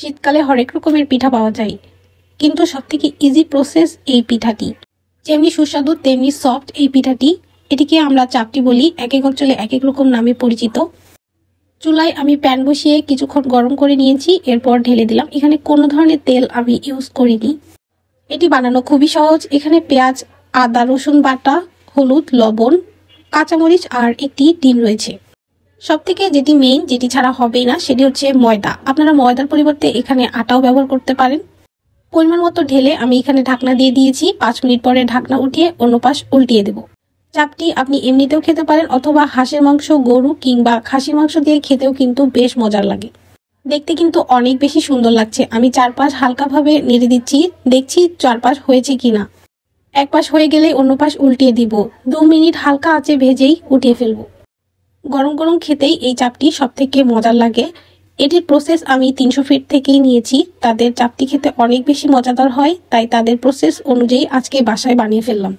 শীতকালে হরেক রকমের পিঠা পাওয়া যায় কিন্তু সব থেকে ইজি প্রসেস এই পিঠাটি যেমনি সুস্বাদু তেমনি সফট এই পিঠাটি এটিকে আমরা চাপটি বলি এক এক অঞ্চলে এক এক রকম নামে পরিচিত চুলায় আমি প্যান বসিয়ে কিছুক্ষণ গরম করে নিয়েছি এরপর ঢেলে দিলাম এখানে কোনো ধরনের তেল আমি ইউজ করিনি এটি বানানো খুবই সহজ এখানে পেঁয়াজ আদা রসুন বাটা হলুদ লবণ কাঁচামরিচ আর একটি ডিম রয়েছে সব থেকে যেটি মেইন যেটি ছাড়া হবেই না সেটি হচ্ছে ময়দা আপনারা ময়দার পরিবর্তে এখানে আটাও ব্যবহার করতে পারেন পরিমাণ মতো ঢেলে আমি এখানে ঢাকনা দিয়ে দিয়েছি পাঁচ মিনিট পরে ঢাকনা উঠিয়ে অন্য পাশ উল্টিয়ে দেব চাপটি আপনি এমনিতেও খেতে পারেন অথবা হাঁসের মাংস গরু কিংবা খাসির মাংস দিয়ে খেতেও কিন্তু বেশ মজার লাগে দেখতে কিন্তু অনেক বেশি সুন্দর লাগছে আমি চারপাশ হালকাভাবে নেড়ে দিচ্ছি দেখছি চারপাশ হয়েছে কিনা এক পাশ হয়ে গেলে অন্য পাশ উল্টিয়ে দিব দু মিনিট হালকা আঁচে ভেজেই উঠিয়ে ফেলবো গরম গরম খেতেই এই চাপটি সব থেকে মজার লাগে এটির প্রসেস আমি তিনশো ফিট থেকেই নিয়েছি তাদের চাপটি খেতে অনেক বেশি মজাদার হয় তাই তাদের প্রসেস অনুযায়ী আজকে বাসায় বানিয়ে ফেললাম